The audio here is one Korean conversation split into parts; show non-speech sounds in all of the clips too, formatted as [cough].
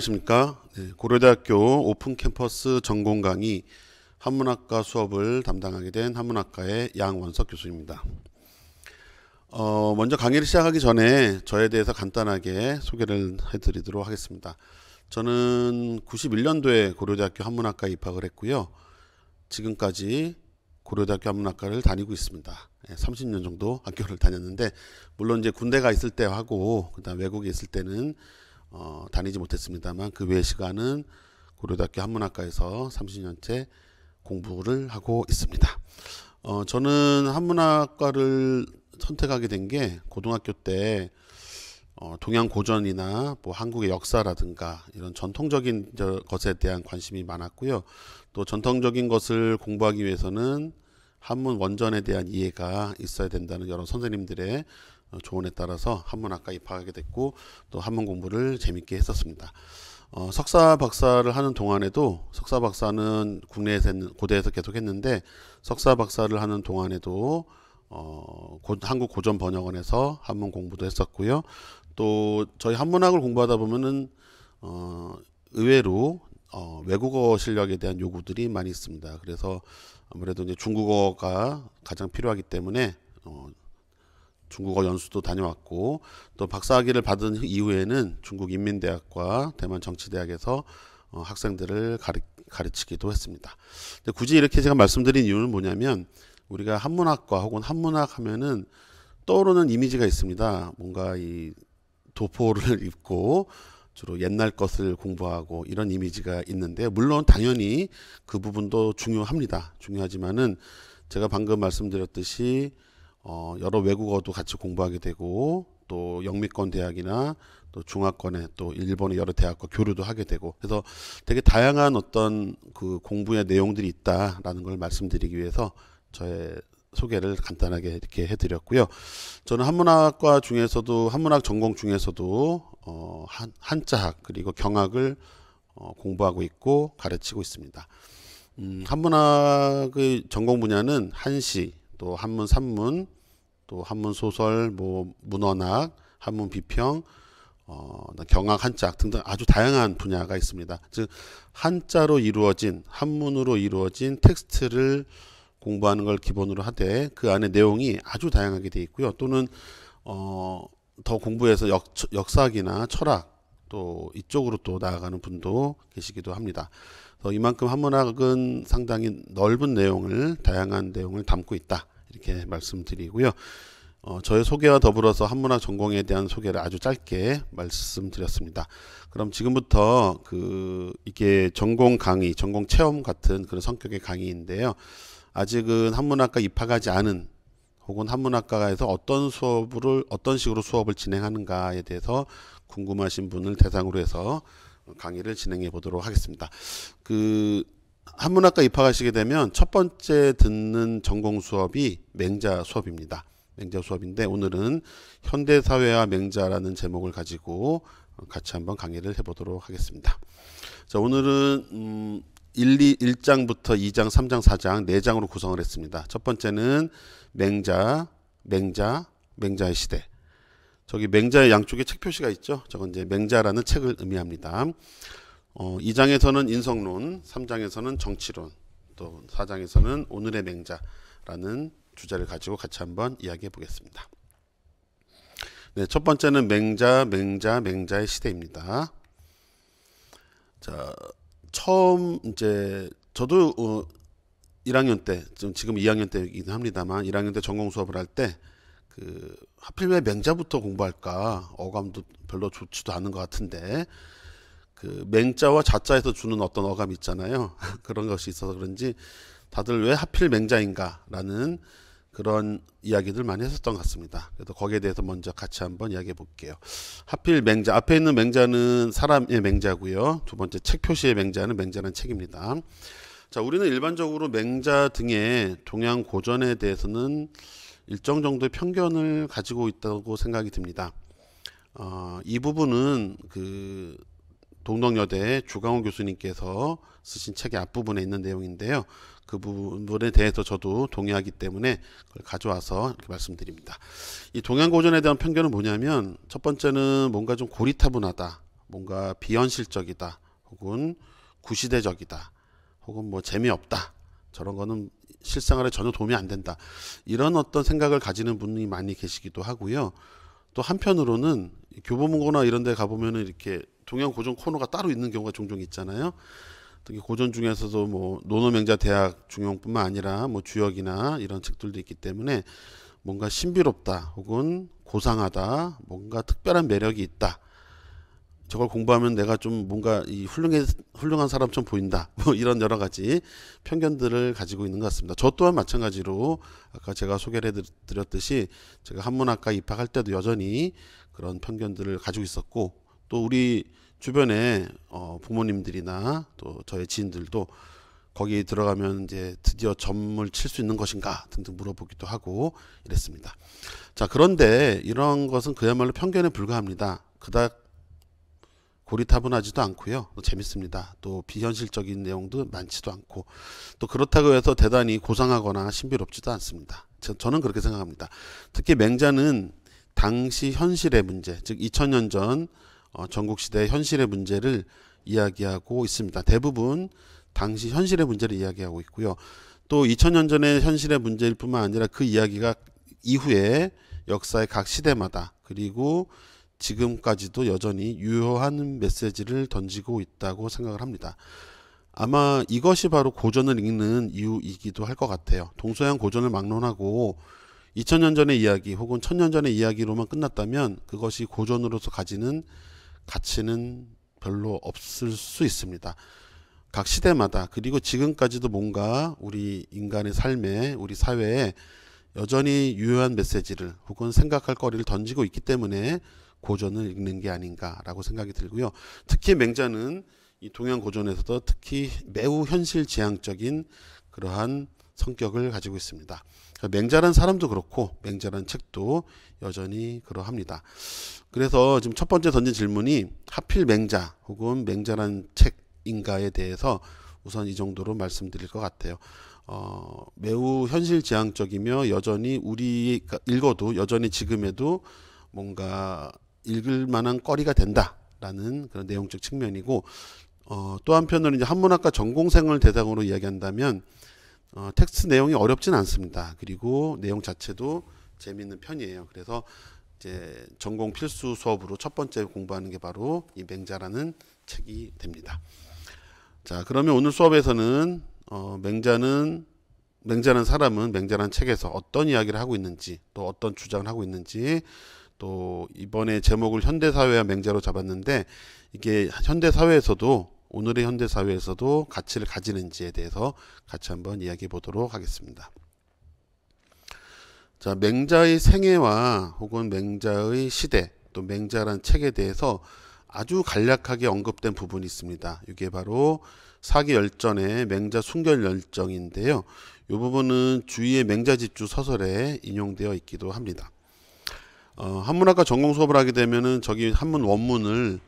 안녕하십니까. 네, 고려대학교 오픈 캠퍼스 전공 강의 한문학과 수업을 담당하게 된 한문학과의 양원석 교수입니다. 어, 먼저 강의를 시작하기 전에 저에 대해서 간단하게 소개를 해드리도록 하겠습니다. 저는 91년도에 고려대학교 한문학과에 입학을 했고요. 지금까지 고려대학교 한문학과를 다니고 있습니다. 30년 예, 정도 학교를 다녔는데 물론 이제 군대가 있을 때 하고 그다음 외국에 있을 때는 어, 다니지 못했습니다만 그 외의 시간은 고려대학교 한문학과에서 30년째 공부를 하고 있습니다. 어, 저는 한문학과를 선택하게 된 게 고등학교 때 어, 동양 고전이나 뭐 한국의 역사라든가 이런 전통적인 것에 대한 관심이 많았고요. 또 전통적인 것을 공부하기 위해서는 한문 원전에 대한 이해가 있어야 된다는 여러 선생님들의 어, 조언에 따라서 한문학과 입학하게 됐고 또 한문 공부를 재밌게 했었습니다. 어, 석사 박사를 하는 동안에도 석사 박사는 국내에서 고대에서 계속 했는데 석사 박사를 하는 동안에도 어, 고, 한국 고전 번역원에서 한문 공부도 했었고요. 또 저희 한문학을 공부하다 보면은 어, 의외로 어, 외국어 실력에 대한 요구들이 많이 있습니다. 그래서 아무래도 이제 중국어가 가장 필요하기 때문에 어, 중국어 연수도 다녀왔고 또 박사학위를 받은 이후에는 중국 인민대학과 대만 정치대학에서 어, 학생들을 가르, 가르치기도 했습니다. 근데 굳이 이렇게 제가 말씀드린 이유는 뭐냐면 우리가 한문학과 혹은 한문학 하면은 떠오르는 이미지가 있습니다. 뭔가 이 도포를 [laughs] 입고 주로 옛날 것을 공부하고 이런 이미지가 있는데 물론 당연히 그 부분도 중요합니다. 중요하지만은 제가 방금 말씀드렸듯이 어, 여러 외국어도 같이 공부하게 되고 또 영미권 대학이나 또 중화권에 또 일본의 여러 대학과 교류도 하게 되고 그래서 되게 다양한 어떤 그 공부의 내용들이 있다라는 걸 말씀드리기 위해서 저의 소개를 간단하게 이렇게 해드렸고요. 저는 한문학과 중에서도 한문학 전공 중에서도 어, 한, 한자학 그리고 경학을 어, 공부하고 있고 가르치고 있습니다. 음, 한문학의 전공 분야는 한시 또 한문 산문 또 한문 소설, 뭐 문헌학, 한문 비평, 어, 경학 한자 등등 아주 다양한 분야가 있습니다. 즉 한자로 이루어진 한문으로 이루어진 텍스트를 공부하는 걸 기본으로 하되 그 안에 내용이 아주 다양하게 되어 있고요. 또는 어, 더 공부해서 역, 역사학이나 철학 또 이쪽으로 또 나아가는 분도 계시기도 합니다. 이만큼 한문학은 상당히 넓은 내용을 다양한 내용을 담고 있다. 이렇게 말씀드리고요. 어, 저의 소개와 더불어서 한문학 전공에 대한 소개를 아주 짧게 말씀드렸습니다. 그럼 지금부터 그 이게 전공 강의, 전공 체험 같은 그런 성격의 강의인데요. 아직은 한문학과 입학하지 않은 혹은 한문학과에서 어떤 수업을 어떤 식으로 수업을 진행하는가에 대해서 궁금하신 분을 대상으로 해서 강의를 진행해 보도록 하겠습니다. 그 한문학과 입학하시게 되면 첫 번째 듣는 전공 수업이 맹자 수업입니다. 맹자 수업인데 오늘은 현대사회와 맹자라는 제목을 가지고 같이 한번 강의를 해보도록 하겠습니다. 자, 오늘은 음, 1, 2, 1장부터 2장, 3장, 4장 4장으로 구성을 했습니다. 첫 번째는 맹자, 맹자, 맹자의 시대. 저기 맹자의 양쪽에 책 표시가 있죠. 저건 이제 맹자라는 책을 의미합니다. 어, 2장에서는 인성론, 3장에서는 정치론, 또 4장에서는 오늘의 맹자라는 주제를 가지고 같이 한번 이야기해 보겠습니다. 네, 첫 번째는 맹자, 맹자, 맹자의 시대입니다. 자, 처음 이제 저도 어, 1학년 때, 지금 지금 2학년 때이긴 합니다만 1학년 때 전공 수업을 할 때그 하필 왜 맹자부터 공부할까 어감도 별로 좋지도 않은 것 같은데 그 맹자와 자자에서 주는 어떤 어감 이 있잖아요. [laughs] 그런 것이 있어서 그런지 다들 왜 하필 맹자인가라는 그런 이야기들 많이 했었던 것 같습니다. 그래서 거기에 대해서 먼저 같이 한번 이야기해 볼게요. 하필 맹자 앞에 있는 맹자는 사람의 맹자고요. 두 번째 책 표시의 맹자는 맹자는 책입니다. 자, 우리는 일반적으로 맹자 등의 동양 고전에 대해서는 일정 정도의 편견을 가지고 있다고 생각이 듭니다. 어, 이 부분은 그 동덕여대 주강호 교수님께서 쓰신 책의 앞부분에 있는 내용인데요. 그 부분에 대해서 저도 동의하기 때문에 그걸 가져와서 이렇게 말씀드립니다. 이 동양고전에 대한 편견은 뭐냐면 첫 번째는 뭔가 좀 고리타분하다, 뭔가 비현실적이다, 혹은 구시대적이다, 혹은 뭐 재미없다 저런 거는 실생활에 전혀 도움이 안 된다 이런 어떤 생각을 가지는 분이 많이 계시기도 하고요. 또 한편으로는 교보문고나 이런 데 가보면은 이렇게 종양 고전 코너가 따로 있는 경우가 종종 있잖아요. 특히 고전 중에서도 뭐 노노명자 대학 중용뿐만 아니라 뭐 주역이나 이런 책들도 있기 때문에 뭔가 신비롭다 혹은 고상하다 뭔가 특별한 매력이 있다 저걸 공부하면 내가 좀 뭔가 이 훌륭해 훌륭한 사람처럼 보인다 [laughs] 뭐 이런 여러 가지 편견들을 가지고 있는 것 같습니다 저 또한 마찬가지로 아까 제가 소개를 해드렸듯이 제가 한문학과 입학할 때도 여전히 그런 편견들을 가지고 있었고 또 우리 주변에 어, 부모님들이나 또 저의 지인들도 거기 들어가면 이제 드디어 점을 칠 수 있는 것인가 등등 물어보기도 하고 이랬습니다. 자 그런데 이런 것은 그야말로 편견에 불과합니다. 그닥 고리타분하지도 않고요. 또 재밌습니다. 또 비현실적인 내용도 많지도 않고 또 그렇다고 해서 대단히 고상하거나 신비롭지도 않습니다. 저, 는 그렇게 생각합니다. 특히 맹자는 당시 현실의 문제, 즉 2000년 전 어, 전국시대 현실의 문제를 이야기하고 있습니다. 대부분 당시 현실의 문제를 이야기하고 있고요. 또 2000년 전의 현실의 문제일 뿐만 아니라 그 이야기가 이후에 역사의 각 시대마다 그리고 지금까지도 여전히 유효한 메시지를 던지고 있다고 생각을 합니다. 아마 이것이 바로 고전을 읽는 이유이기도 할 것 같아요. 동서양 고전을 막론하고 2000년 전의 이야기 혹은 1000년 전의 이야기로만 끝났다면 그것이 고전으로서 가지는 가치는 별로 없을 수 있습니다. 각 시대마다 그리고 지금까지도 뭔가 우리 인간의 삶에 우리 사회에 여전히 유효한 메시지를 혹은 생각할 거리를 던지고 있기 때문에 고전을 읽는 게 아닌가라고 생각이 들고요. 특히 맹자는 이 동양 고전에서도 특히 매우 현실지향적인 그러한 성격을 가지고 있습니다. 그러니까 맹자란 사람도 그렇고 맹자란 책도 여전히 그러합니다. 그래서 지금 첫 번째 던진 질문이 하필 맹자 혹은 맹자란 책인가에 대해서 우선 이 정도로 말씀드릴 것 같아요. 어, 매우 현실지향적이며 여전히 우리 그러니까 읽어도 여전히 지금에도 뭔가 읽을 만한 거리가 된다라는 그런 내용적 측면이고 어, 또 한편으로 이제 한문학과 전공생을 대상으로 이야기한다면 어, 텍스트 내용이 어렵진 않습니다. 그리고 내용 자체도 재미있는 편이에요. 그래서 이제 전공 필수 수업으로 첫 번째 공부하는 게 바로 이 맹자라는 책이 됩니다. 자, 그러면 오늘 수업에서는 어, 맹자는 맹자는 사람은 맹자란 책에서 어떤 이야기를 하고 있는지 또 어떤 주장을 하고 있는지 또 이번에 제목을 현대사회와 맹자로 잡았는데 이게 현대사회에서도 오늘의 현대사회에서도 가치를 가지는지에 대해서 같이 한번 이야기해 보도록 하겠습니다. 자, 맹자의 생애와 혹은 맹자의 시대, 또 맹자란 책에 대해서 아주 간략하게 언급된 부분이 있습니다. 이게 바로 사기 열전의 맹자 순결 열정인데요. 이 부분은 주위의 맹자집주 서설에 인용되어 있기도 합니다. 어, 한문학과 전공 수업을 하게 되면은 저기 한문 원문을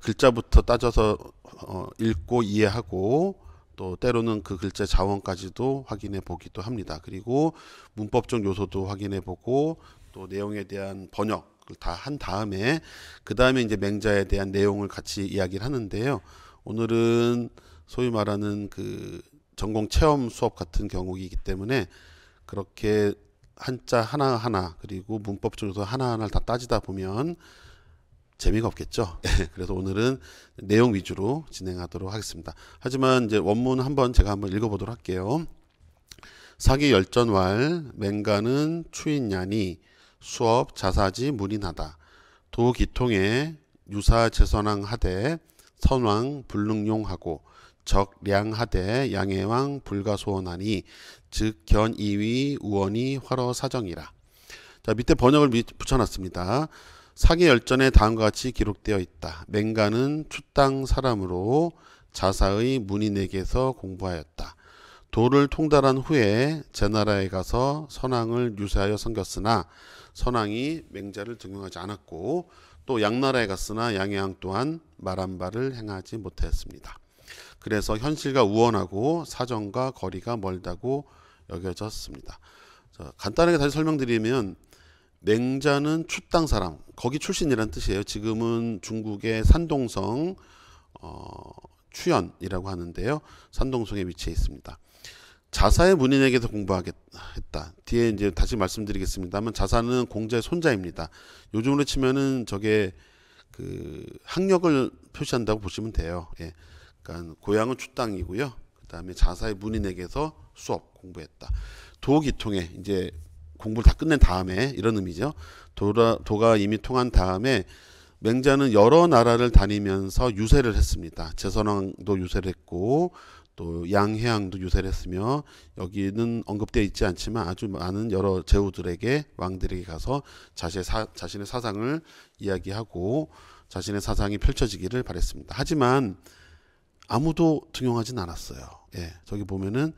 글자부터 따져서 어, 읽고 이해하고 또 때로는 그 글자 자원까지도 확인해 보기도 합니다. 그리고 문법적 요소도 확인해 보고 또 내용에 대한 번역 다한 다음에 그 다음에 이제 맹자에 대한 내용을 같이 이야기를 하는데요. 오늘은 소위 말하는 그 전공 체험 수업 같은 경우이기 때문에 그렇게 한자 하나하나 그리고 문법적 요소 하나하나를 다 따지다 보면 재미가 없겠죠. [laughs] 그래서 오늘은 내용 위주로 진행하도록 하겠습니다. 하지만 이제 원문 한번 제가 한번 읽어보도록 할게요. 사기 열전왈 맹가는 추인냐니 수업 자사지 무린하다. 도기통에 유사 재선왕 하되 선왕 불능용하고 적량하되 양해왕 불가소원하니 즉 견이위 우원이 화로사정이라. 자 밑에 번역을 붙여놨습니다. 사기 열전에 다음과 같이 기록되어 있다. 맹가는 추 땅 사람으로 자사의 문인에게서 공부하였다. 도를 통달한 후에 제나라에 가서 선왕을 유세하여 섬겼으나 선왕이 맹자를 등용하지 않았고 또 양나라에 갔으나 양해왕 또한 말한 바를 행하지 못하였습니다. 그래서 현실과 우원하고 사정과 거리가 멀다고 여겨졌습니다. 간단하게 다시 설명드리면 냉자는 춥당 사람 거기 출신이란 뜻이에요. 지금은 중국의 산동성 어, 추연이라고 하는데요. 산동성에 위치해 있습니다. 자사의 문인에게서 공부하겠다. 뒤에 이제 다시 말씀드리겠습니다만 자사는 공자의 손자입니다. 요즘으로 치면은 저게 그 학력을 표시한다고 보시면 돼요. 예. 그러니까 고향은 추당이고요 그다음에 자사의 문인에게서 수업 공부했다. 도기통에 이제 공부를 다 끝낸 다음에 이런 의미죠. 도라, 도가 이미 통한 다음에 맹자는 여러 나라를 다니면서 유세를 했습니다. 제선왕도 유세를 했고 또 양해왕도 유세를 했으며 여기는 언급되어 있지 않지만 아주 많은 여러 제후들에게 왕들에게 가서 자신의, 사, 자신의 사상을 이야기하고 자신의 사상이 펼쳐지기를 바랬습니다. 하지만 아무도 등용하진 않았어요. 예, 저기 보면은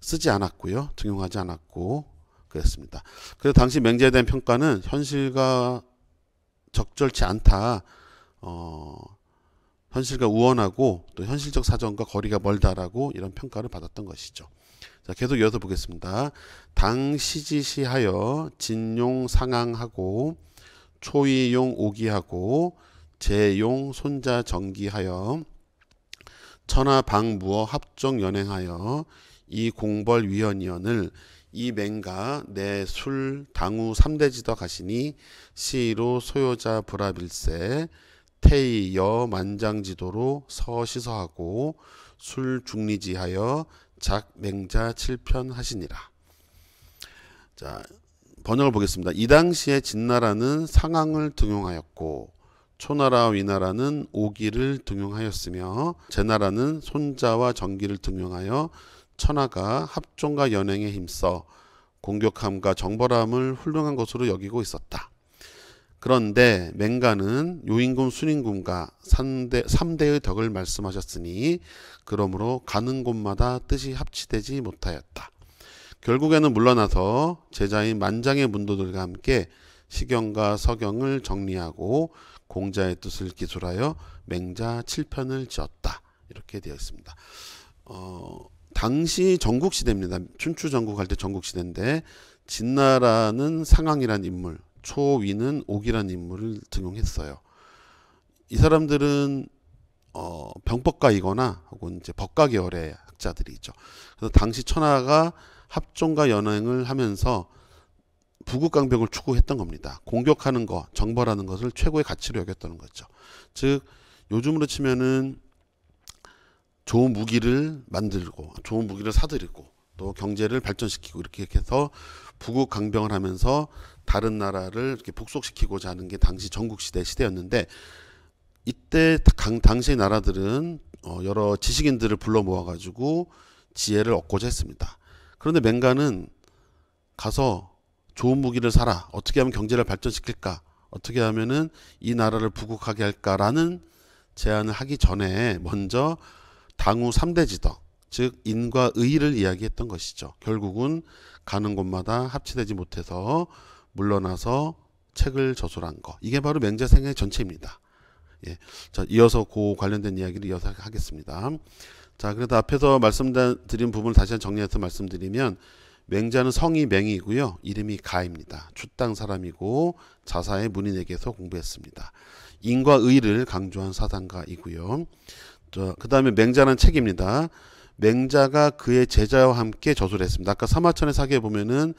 쓰지 않았고요. 등용하지 않았고 그랬습니다. 그래서 당시 맹제에 평가는 현실과 적절치 않다. 어, 현실과 우원하고 또 현실적 사정과 거리가 멀다라고 이런 평가를 받았던 것이죠. 자, 계속 이어서 보겠습니다. 당시지시하여 진용 상항하고 초이용 오기하고 재용 손자 정기하여 천하 방무어 합정 연행하여 이 공벌 위원이언을 이 맹가 내 술 당우 삼대지도 가시니 시로 소요자 불합일세 태이여 만장지도로 서시서하고 술 중리지하여 작 맹자 칠편 하시니라. 자 번역을 보겠습니다. 이 당시에 진나라는 상황을 등용하였고 초나라 위나라는 오기를 등용하였으며 제나라는 손자와 정기를 등용하여 천하가 합종과 연행에 힘써 공격함과 정벌함을 훌륭한 것으로 여기고 있었다. 그런데 맹가는 요인군 순인군과 3대, 3대의 덕을 말씀하셨으니 그러므로 가는 곳마다 뜻이 합치되지 못하였다. 결국에는 물러나서 제자인 만장의 문도들과 함께 시경과 서경을 정리하고 공자의 뜻을 기술하여 맹자 7편을 지었다. 이렇게 되어 있습니다. 어, 당시 전국 시대입니다. 춘추 전국 할 때 전국 시대인데 진나라는 상황이란 인물, 초위는 옥이란 인물을 등용했어요. 이 사람들은 어, 병법가이거나 혹은 이제 법가 계열의 학자들이 있죠. 그래서 당시 천하가 합종과 연행을 하면서 부국강병을 추구했던 겁니다. 공격하는 것, 정벌하는 것을 최고의 가치로 여겼다는 거죠. 즉 요즘으로 치면은 좋은 무기를 만들고 좋은 무기를 사들이고 또 경제를 발전시키고 이렇게 해서 북극 강병을 하면서 다른 나라를 이렇게 복속시키고자 하는 게 당시 전국시대 시대였는데 이때 강, 당시 의 나라들은 어, 여러 지식인들을 불러 모아가지고 지혜를 얻고자 했습니다. 그런데 맹가는 가서 좋은 무기를 사라. 어떻게 하면 경제를 발전시킬까? 어떻게 하면은 이 나라를 부국하게 할까라는 제안을 하기 전에 먼저 당우 3대 지덕, 즉 인과 의를 이야기했던 것이죠. 결국은 가는 곳마다 합치되지 못해서 물러나서 책을 저술한 거. 이게 바로 맹자생의 전체입니다. 예. 자, 이어서 고 관련된 이야기를 이어서 하겠습니다. 자, 그래도 앞에서 말씀드린 부분을 다시 한 정리해서 말씀드리면 맹자는 성이 맹이고요. 이름이 가입니다. 주땅 사람이고 자사의 문인에게서 공부했습니다. 인과 의를 강조한 사상가이고요. 그 다음에 맹자는 책입니다. 맹자가 그의 제자와 함께 저술 했습니다. 아까 사마천의 사기에 보면은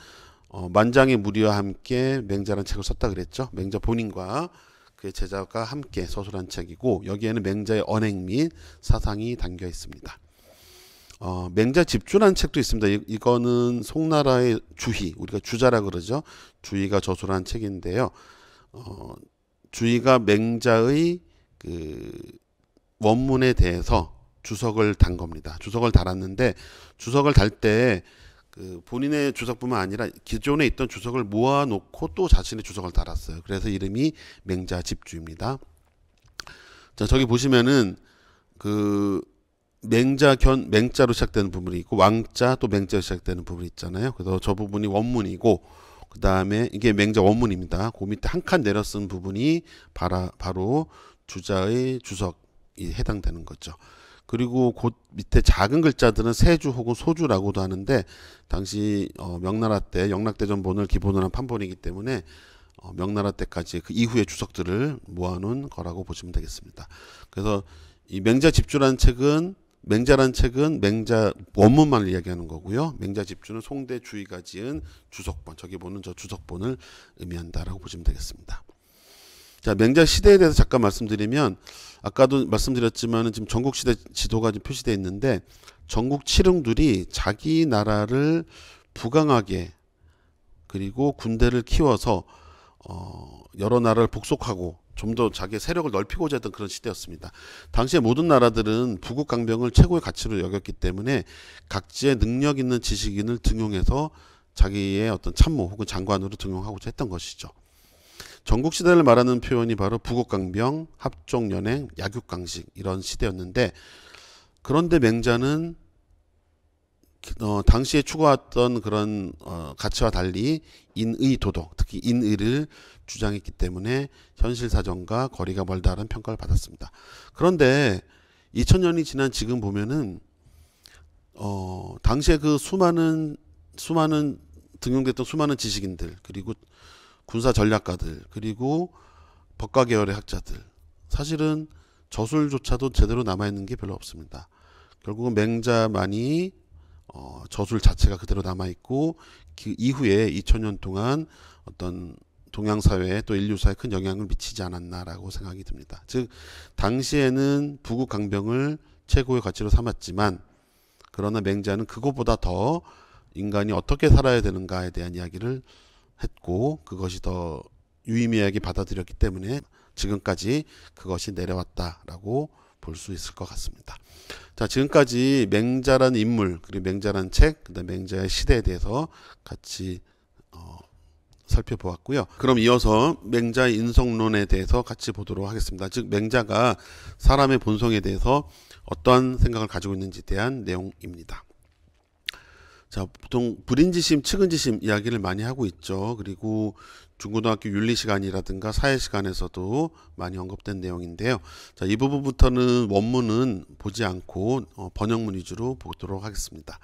어, 만장의 무리와 함께 맹자란 책을 썼다 그랬죠. 맹자 본인과 그의 제자가 함께 서술한 책이고 여기에는 맹자의 언행 및 사상이 담겨 있습니다. 어, 맹자 집주라는 책도 있습니다. 이, 거는 송나라의 주희, 우리가 주자라 그러죠. 주희가 저술한 책인데요. 어, 주희가 맹자의 그 원문에 대해서 주석을 단 겁니다. 주석을 달았는데 주석을 달때그 본인의 주석뿐만 아니라 기존에 있던 주석을 모아놓고 또 자신의 주석을 달았어요. 그래서 이름이 맹자집주입니다. 자 저기 보시면은 그 맹자 견 맹자로 시작되는 부분이 있고 왕자 또 맹자로 시작되는 부분이 있잖아요. 그래서 저 부분이 원문이고 그 다음에 이게 맹자 원문입니다. 그 밑에 한 칸 내려 쓴 부분이 바로 주자의 주석 이 해당되는 거죠. 그리고 곧 밑에 작은 글자들은 세주 혹은 소주라고도 하는데 당시 어, 명나라 때 영락대전 본을 기본으로 한 판본이기 때문에 어, 명나라 때까지 그 이후의 주석들을 모아놓은 거라고 보시면 되겠습니다. 그래서 이 맹자 집주라는 책은 맹자란 책은 맹자 원문만을 이야기하는 거고요. 맹자 집주는 송대 주의가 지은 주석본 저기 보는 저 주석본을 의미한다라고 보시면 되겠습니다. 자, 맹자 시대에 대해서 잠깐 말씀드리면 아까도 말씀드렸지만 지금 전국 시대 지도가 지금 표시되어 있는데 전국 칠흥들이 자기 나라를 부강하게 그리고 군대를 키워서 어, 여러 나라를 복속하고 좀 더 자기의 세력을 넓히고자 했던 그런 시대였습니다. 당시에 모든 나라들은 부국 강병을 최고의 가치로 여겼기 때문에 각지의 능력 있는 지식인을 등용해서 자기의 어떤 참모 혹은 장관으로 등용하고자 했던 것이죠. 전국 시대를 말하는 표현이 바로 부국강병, 합종연행, 약육강식 이런 시대였는데 그런데 맹자는 어, 당시에 추구했던 그런 어, 가치와 달리 인의 도덕, 특히 인의를 주장했기 때문에 현실 사정과 거리가 멀다는 평가를 받았습니다. 그런데 2000년이 지난 지금 보면은 어, 당시에 그 수많은 수많은 등용됐던 수많은 지식인들 그리고 군사 전략가들 그리고 법과 계열의 학자들 사실은 저술조차도 제대로 남아 있는 게 별로 없습니다. 결국은 맹자만이 어, 저술 자체가 그대로 남아 있고 그 이후에 2000년 동안 어떤 동양 사회에 또 인류 사회에 큰 영향을 미치지 않았나라고 생각이 듭니다. 즉 당시에는 부국 강병을 최고의 가치로 삼았지만 그러나 맹자는 그것보다 더 인간이 어떻게 살아야 되는가에 대한 이야기를 했고 그것이 더 유의미하게 받아들였기 때문에 지금까지 그것이 내려왔다라고 볼 수 있을 것 같습니다. 자, 지금까지 맹자란 인물, 그리고 맹자란 책, 그다음 맹자의 시대에 대해서 같이 어, 살펴보았고요. 그럼 이어서 맹자 인성론에 대해서 같이 보도록 하겠습니다. 즉 맹자가 사람의 본성에 대해서 어떠한 생각을 가지고 있는지 대한 내용입니다. 자, 보통 불인지심, 측은지심 이야기를 많이 하고 있죠. 그리고 중고등학교 윤리 시간이라든가 사회 시간에서도 많이 언급된 내용인데요. 자, 이 부분부터는 원문은 보지 않고 어, 번역문 위주로 보도록 하겠습니다.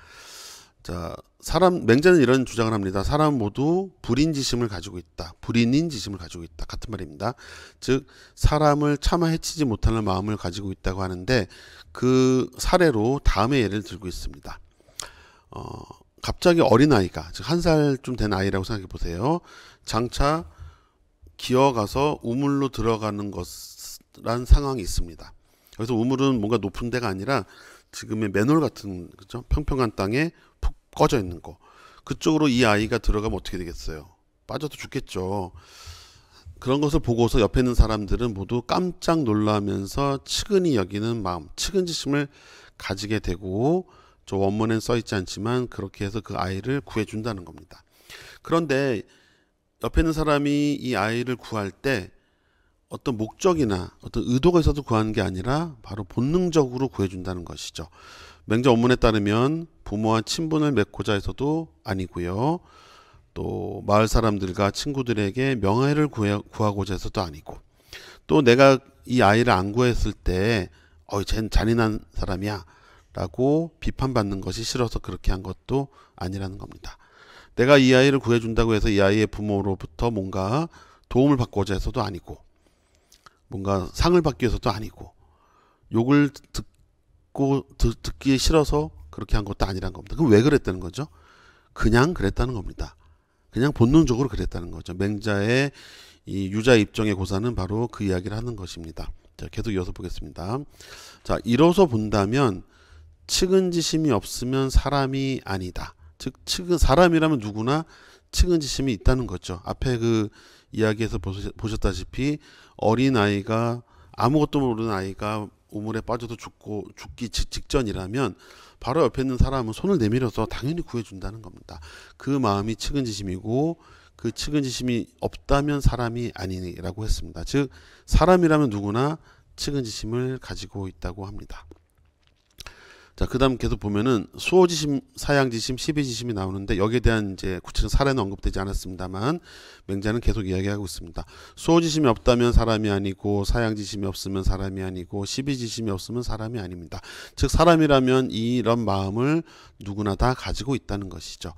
자, 사람 맹자는 이런 주장을 합니다. 사람 모두 불인지심을 가지고 있다. 불인인지심을 가지고 있다. 같은 말입니다. 즉 사람을 차마 해치지 못하는 마음을 가지고 있다고 하는데 그 사례로 다음의 예를 들고 있습니다. 어, 갑자기 어린아이가, 즉, 한살 좀 된 아이라고 생각해 보세요. 장차 기어가서 우물로 들어가는 것란 상황이 있습니다. 여기서 우물은 뭔가 높은 데가 아니라 지금의 맨홀 같은, 그죠? 평평한 땅에 푹 꺼져 있는 거. 그쪽으로 이 아이가 들어가면 어떻게 되겠어요? 빠져도 죽겠죠. 그런 것을 보고서 옆에 있는 사람들은 모두 깜짝 놀라면서 측은히 여기는 마음, 측은지심을 가지게 되고 저 원문엔 써 있지 않지만 그렇게 해서 그 아이를 구해준다는 겁니다. 그런데 옆에 있는 사람이 이 아이를 구할 때 어떤 목적이나 어떤 의도가 있어서 구하는 게 아니라 바로 본능적으로 구해준다는 것이죠. 맹자 원문에 따르면 부모와 친분을 맺고자 해서도 아니고요. 또 마을 사람들과 친구들에게 명예를 구하고자 해서도 아니고 또 내가 이 아이를 안 구했을 때 어이 쟨 잔인한 사람이야 라고 비판받는 것이 싫어서 그렇게 한 것도 아니라는 겁니다. 내가 이 아이를 구해준다고 해서 이 아이의 부모로부터 뭔가 도움을 받고자 해서도 아니고 뭔가 상을 받기 위해서도 아니고 욕을 듣고 듣, 기 싫어서 그렇게 한 것도 아니라는 겁니다. 그럼 왜 그랬다는 거죠? 그냥 그랬다는 겁니다. 그냥 본능적으로 그랬다는 거죠. 맹자의 이 유자 입정의 고사는 바로 그 이야기를 하는 것입니다. 자, 계속 이어서 보겠습니다. 자, 이로서 본다면 측은지심이 없으면 사람이 아니다. 즉 측은 사람이라면 누구나 측은지심이 있다는 거죠. 앞에 그 이야기에서 보셨다시피 어린 아이가 아무것도 모르는 아이가 우물에 빠져도 죽고 죽기 직전이라면 바로 옆에 있는 사람은 손을 내밀어서 당연히 구해준다는 겁니다. 그 마음이 측은지심이고 그 측은지심이 없다면 사람이 아니라고 했습니다. 즉 사람이라면 누구나 측은지심을 가지고 있다고 합니다. 자, 그 다음 계속 보면은 수호지심, 사양지심, 십이지심이 나오는데 여기에 대한 이제 구체적 사례는 언급되지 않았습니다만 맹자는 계속 이야기하고 있습니다. 수호지심이 없다면 사람이 아니고 사양지심이 없으면 사람이 아니고 십이지심이 없으면 사람이 아닙니다. 즉 사람이라면 이런 마음을 누구나 다 가지고 있다는 것이죠.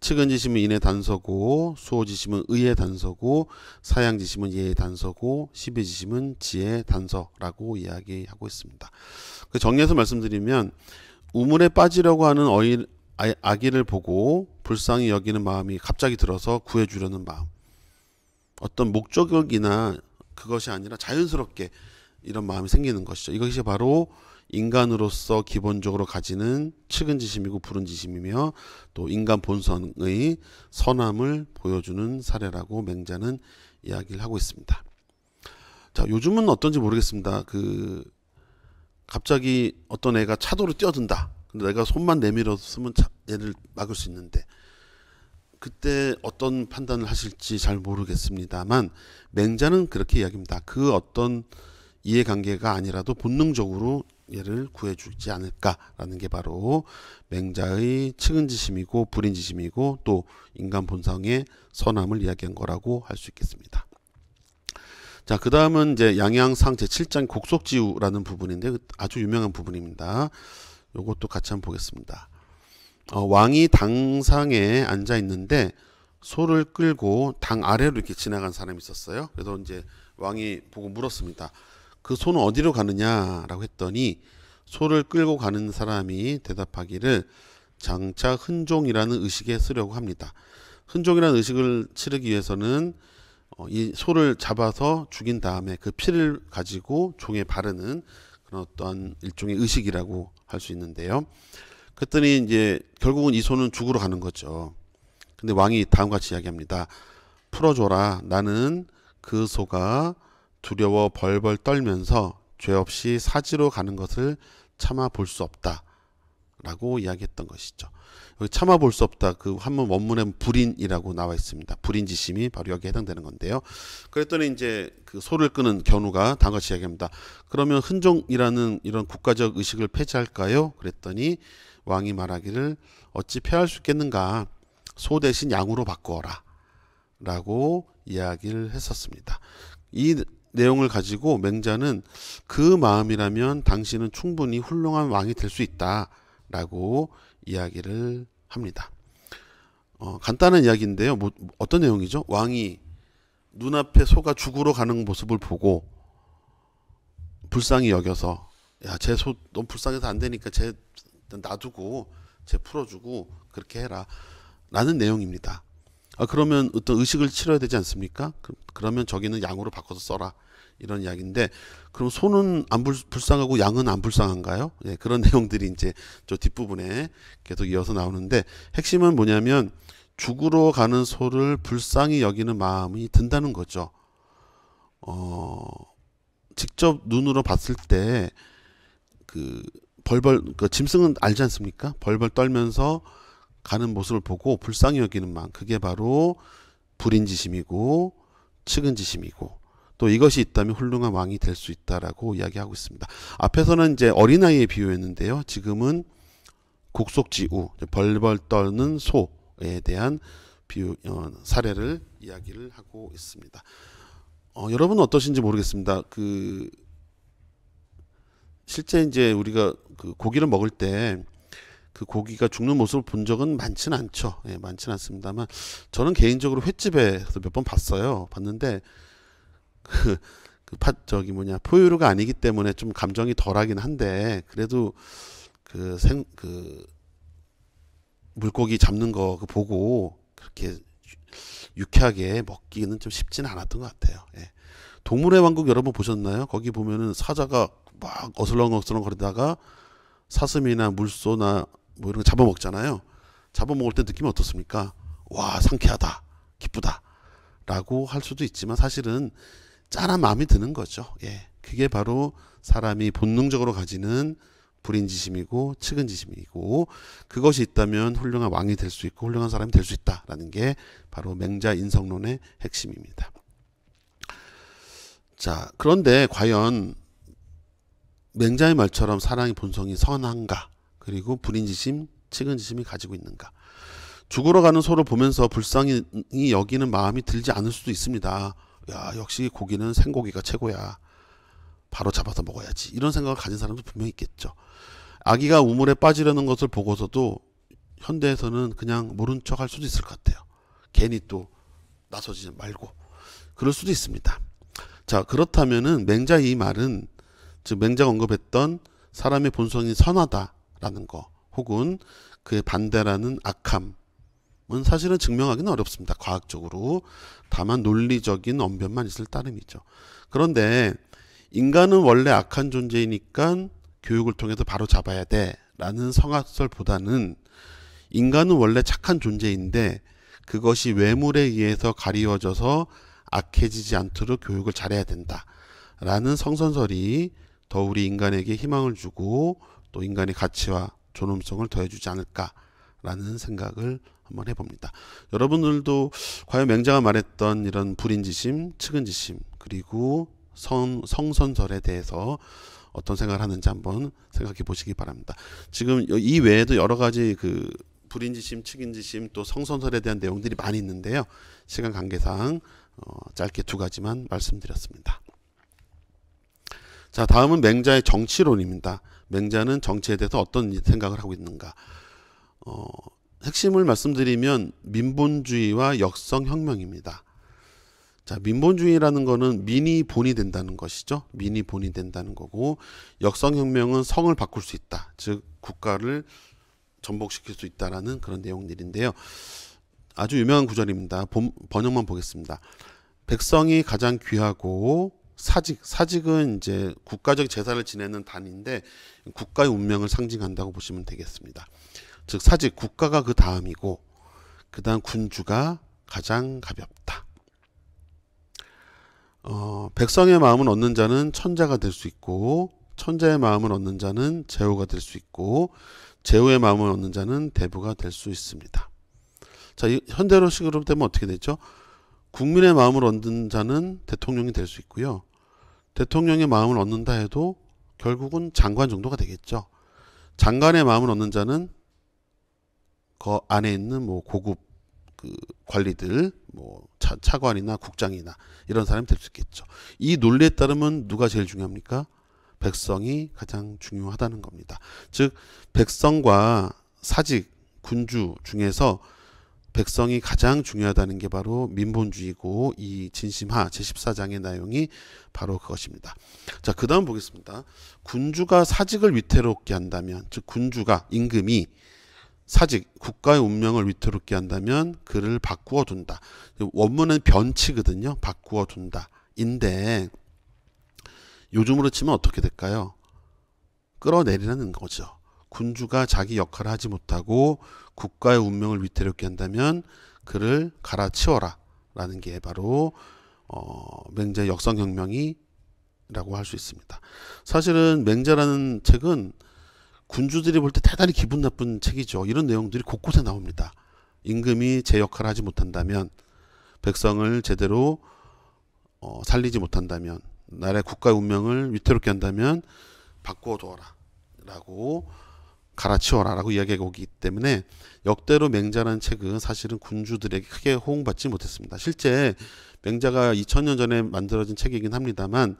측은지심은 인의 단서고 수호지심은 의의 단서고 사양지심은 예의 단서고 십이지심은 지의 단서라고 이야기하고 있습니다. 그 정리해서 말씀드리면 우물에 빠지려고 하는 어인 아기를 보고 불쌍히 여기는 마음이 갑자기 들어서 구해주려는 마음. 어떤 목적이나 그것이 아니라 자연스럽게 이런 마음이 생기는 것이죠. 이것이 바로 인간으로서 기본적으로 가지는 측은지심이고 부른지심이며 또 인간 본성의 선함을 보여주는 사례라고 맹자는 이야기를 하고 있습니다. 자, 요즘은 어떤지 모르겠습니다. 그 갑자기 어떤 애가 차도로 뛰어든다. 근데 내가 손만 내밀었으면 차, 얘를 막을 수 있는데 그때 어떤 판단을 하실지 잘 모르겠습니다만 맹자는 그렇게 이야기합니다. 그 어떤 이해관계가 아니라도 본능적으로 얘를 구해주지 않을까라는 게 바로 맹자의 측은지심이고 불인지심이고 또 인간 본성의 선함을 이야기한 거라고 할 수 있겠습니다. 자, 그 다음은 이제 양양상 제7장 곡속지우라는 부분인데 그 아주 유명한 부분입니다. 요것도 같이 한번 보겠습니다. 어, 왕이 당상에 앉아 있는데 소를 끌고 당 아래로 이렇게 지나간 사람이 있었어요. 그래서 이제 왕이 보고 물었습니다. 그 소는 어디로 가느냐라고 했더니 소를 끌고 가는 사람이 대답하기를 장차 흔종이라는 의식에 쓰려고 합니다. 흔종이라는 의식을 치르기 위해서는 어, 이 소를 잡아서 죽인 다음에 그 피를 가지고 종에 바르는 그런 어떤 일종의 의식이라고 할 수 있는데요. 그랬더니 이제 결국은 이 소는 죽으러 가는 거죠. 근데 왕이 다음과 같이 이야기합니다. 풀어줘라. 나는 그 소가 두려워 벌벌 떨면서 죄 없이 사지로 가는 것을 참아 볼 수 없다. 라고 이야기했던 것이죠. 여기 참아볼 수 없다. 그 한문 원문에 불인이라고 나와 있습니다. 불인지심이 바로 여기에 해당되는 건데요. 그랬더니 이제 그 소를 끄는 견우가 다같이 이야기합니다. 그러면 흔종이라는 이런 국가적 의식을 폐지할까요? 그랬더니 왕이 말하기를 어찌 폐할 수 있겠는가. 소 대신 양으로 바꾸어라. 라고 이야기를 했었습니다. 이 내용을 가지고 맹자는 그 마음이라면 당신은 충분히 훌륭한 왕이 될 수 있다. 라고 이야기를 합니다. 어, 간단한 이야기인데요. 뭐, 어떤 내용이죠? 왕이 눈앞에 소가 죽으러 가는 모습을 보고 불쌍히 여겨서 야, 제 소 너무 불쌍해서 안 되니까 제 놔두고 제 풀어주고 그렇게 해라. 라는 내용입니다. 아, 그러면 어떤 의식을 치러야 되지 않습니까? 그, 러면 저기는 양으로 바꿔서 써라. 이런 이야기인데 그럼 소는 안 불, 불쌍하고 양은 안 불쌍한가요? 예, 그런 [laughs] 내용들이 이제 저 뒷부분에 계속 이어서 나오는데 핵심은 뭐냐면 죽으러 가는 소를 불쌍히 여기는 마음이 든다는 거죠. 어, 직접 눈으로 봤을 때 그 벌벌 그 짐승은 알지 않습니까? 벌벌 떨면서 가는 모습을 보고 불쌍히 여기는 마음 그게 바로 불인지심이고 측은지심이고 또 이것이 있다면 훌륭한 왕이 될 수 있다라고 이야기하고 있습니다. 앞에서는 이제 어린아이의 비유였는데요. 지금은 국속지우, 벌벌 떠는 소에 대한 비유 어, 사례를 이야기를 하고 있습니다. 어, 여러분은 어떠신지 모르겠습니다. 그 실제 이제 우리가 그 고기를 먹을 때 그 고기가 죽는 모습을 본 적은 많지는 않죠. 예, 많지는 않습니다만 저는 개인적으로 횟집에서 몇 번 봤어요. 봤는데 그, 파, 그 저기 뭐냐 포유류가 아니기 때문에 좀 감정이 덜하긴 한데 그래도 그 생그 그 물고기 잡는 거 그 보고 그렇게 유쾌하게 먹기는 좀 쉽지는 않았던 것 같아요. 예. 동물의 왕국 여러분 보셨나요? 거기 보면은 사자가 막 어슬렁어슬렁 거리다가 사슴이나 물소나 뭐 이런 거 잡아먹잖아요. 잡아먹을 때 느낌이 어떻습니까? 와 상쾌하다, 기쁘다. 라고 할 수도 있지만 사실은 짠한 마음이 드는 거죠. 예. 그게 바로 사람이 본능적으로 가지는 불인지심이고 측은지심이고 그것이 있다면 훌륭한 왕이 될 수 있고 훌륭한 사람이 될 수 있다라는 게 바로 맹자 인성론의 핵심입니다. 자, 그런데 과연 맹자의 말처럼 사랑의 본성이 선한가? 그리고 불인지심, 측은지심이 가지고 있는가? 죽으러 가는 소를 보면서 불쌍히 여기는 마음이 들지 않을 수도 있습니다. 야 역시 고기는 생고기가 최고야. 바로 잡아서 먹어야지. 이런 생각을 가진 사람도 분명히 있겠죠. 아기가 우물에 빠지려는 것을 보고서도 현대에서는 그냥 모른 척 할 수도 있을 것 같아요. 괜히 또 나서지 말고 그럴 수도 있습니다. 자 그렇다면은 맹자 이 말은 즉 맹자가 언급했던 사람의 본성이 선하다라는 거 혹은 그의 반대라는 악함 은 사실은 증명하기는 어렵습니다. 과학적으로. 다만 논리적인 언변만 있을 따름이죠. 그런데 인간은 원래 악한 존재이니까 교육을 통해서 바로 잡아야 돼. 라는 성악설보다는 인간은 원래 착한 존재인데 그것이 외물에 의해서 가리워져서 악해지지 않도록 교육을 잘해야 된다. 라는 성선설이 더 우리 인간에게 희망을 주고 또 인간의 가치와 존엄성을 더해주지 않을까라는 생각을 한번 해봅니다. 여러분들도 과연 맹자가 말했던 이런 불인지심, 측은지심, 그리고 성, 성선설에 대해서 어떤 생각을 하는지 한번 생각해 보시기 바랍니다. 지금 이 외에도 여러 가지 그 불인지심, 측인지심, 또 성선설에 대한 내용들이 많이 있는데요. 시간 관계상 어, 짧게 두 가지만 말씀드렸습니다. 자, 다음은 맹자의 정치론입니다. 맹자는 정치에 대해서 어떤 생각을 하고 있는가? 어, 핵심을 말씀드리면 민본주의와 역성혁명입니다. 자, 민본주의라는 거는 민이 본이 된다는 것이죠. 민이 본이 된다는 거고 역성혁명은 성을 바꿀 수 있다. 즉 국가를 전복시킬 수 있다라는 그런 내용들인데요. 아주 유명한 구절입니다. 번역만 보겠습니다. 백성이 가장 귀하고 사직 사직은 이제 국가적 제사를 지내는 단인데 국가의 운명을 상징한다고 보시면 되겠습니다. 즉 사직 국가가 그 다음이고 그다음 군주가 가장 가볍다. 어, 백성의 마음을 얻는 자는 천자가 될 수 있고 천자의 마음을 얻는 자는 제후가 될 수 있고 제후의 마음을 얻는 자는 대부가 될 수 있습니다. 자, 현대로식으로 되면 어떻게 되죠? 국민의 마음을 얻는 자는 대통령이 될 수 있고요. 대통령의 마음을 얻는다 해도 결국은 장관 정도가 되겠죠. 장관의 마음을 얻는 자는 그 안에 있는 뭐 고급 그 관리들 뭐 차, 차관이나 국장이나 이런 사람이 될 수 있겠죠. 이 논리에 따르면 누가 제일 중요합니까? 백성이 가장 중요하다는 겁니다. 즉 백성과 사직 군주 중에서 백성이 가장 중요하다는 게 바로 민본주의고 이 진심하 제14장의 내용이 바로 그것입니다. 자, 그 다음 보겠습니다. 군주가 사직을 위태롭게 한다면, 즉 군주가 임금이 사직, 국가의 운명을 위태롭게 한다면 그를 바꾸어 둔다. 원문은 변치거든요. 바꾸어 둔다. 인데 요즘으로 치면 어떻게 될까요? 끌어내리라는 거죠. 군주가 자기 역할을 하지 못하고 국가의 운명을 위태롭게 한다면 그를 갈아치워라. 라는 게 바로 어, 맹자 의 역성혁명이라고 할 수 있습니다. 사실은 맹자라는 책은 군주들이 볼 때 대단히 기분 나쁜 책이죠. 이런 내용들이 곳곳에 나옵니다. 임금이 제 역할을 하지 못한다면 백성을 제대로 어, 살리지 못한다면 나라의 국가의 운명을 위태롭게 한다면 바꿔둬라 라고 갈아치워라 라고 이야기하고 있기 때문에 역대로 맹자라는 책은 사실은 군주들에게 크게 호응받지 못했습니다. 실제 맹자가 2000년 전에 만들어진 책이긴 합니다만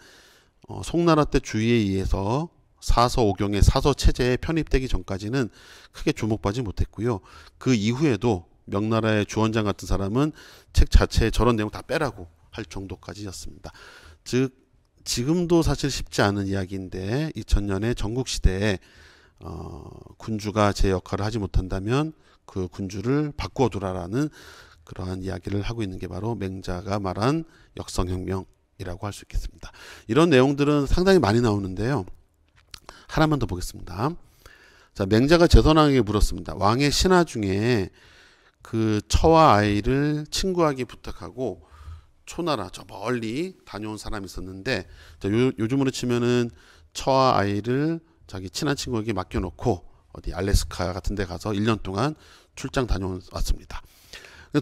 어, 송나라 때주위에 의해서 사서오경의 사서체제에 편입되기 전까지는 크게 주목받지 못했고요. 그 이후에도 명나라의 주원장 같은 사람은 책 자체에 저런 내용 다 빼라고 할 정도까지였습니다. 즉 지금도 사실 쉽지 않은 이야기인데 2 0 0 0년의 전국 시대에 어, 군주가 제 역할을 하지 못한다면 그 군주를 바꾸어 두라라는 그러한 이야기를 하고 있는 게 바로 맹자가 말한 역성혁명이라고 할 수 있겠습니다. 이런 내용들은 상당히 많이 나오는데요. 하나만 더 보겠습니다. 자, 맹자가 제선왕에게 물었습니다. 왕의 신하 중에 그 처와 아이를 친구하기 부탁하고 초나라 저 멀리 다녀온 사람이 있었는데 자, 요, 즘으로 치면은 처와 아이를 자기 친한 친구에게 맡겨놓고 어디 알래스카 같은 데 가서 1년 동안 출장 다녀왔습니다.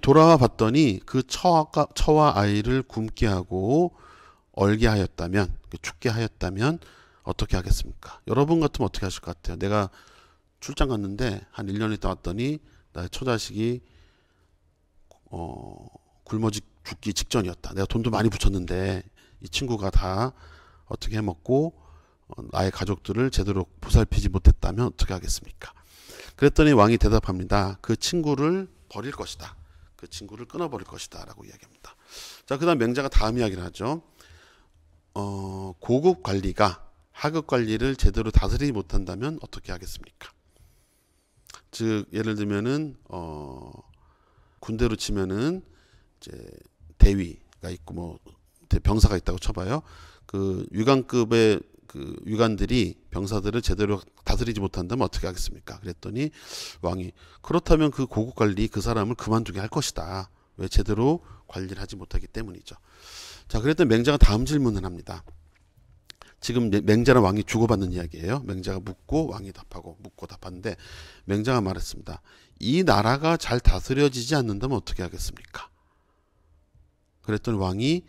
돌아와 봤더니 그 처와, 처와 아이를 굶게 하고 얼게 하였다면 춥게 그 하였다면 어떻게 하겠습니까? 여러분 같으면 어떻게 하실 것 같아요? 내가 출장 갔는데 한 1년 있다 왔더니 나의 처자식이 어, 굶어 죽기 직전이었다. 내가 돈도 많이 붙였는데 이 친구가 다 어떻게 해먹고 어, 나의 가족들을 제대로 보살피지 못했다면 어떻게 하겠습니까? 그랬더니 왕이 대답합니다. 그 친구를 버릴 것이다. 그 친구를 끊어버릴 것이다. 라고 이야기합니다. 자, 그 다음 맹자가 다음 이야기를 하죠. 어, 고급 관리가 하급 관리를 제대로 다스리지 못한다면 어떻게 하겠습니까? 즉 예를 들면은 어 군대로 치면은 이제 대위가 있고 뭐 병사가 있다고 쳐봐요. 그 위관급의 그 위관들이 병사들을 제대로 다스리지 못한다면 어떻게 하겠습니까? 그랬더니 왕이 그렇다면 그 고급 관리 그 사람을 그만두게 할 것이다. 왜 제대로 관리를 하지 못하기 때문이죠. 자, 그랬더니 맹자가 다음 질문을 합니다. 지금 맹자는 왕이 주고받는 이야기예요. 맹자가 묻고 왕이 답하고 묻고 답하는데 맹자가 말했습니다. 이 나라가 잘 다스려지지 않는다면 어떻게 하겠습니까? 그랬더니 왕이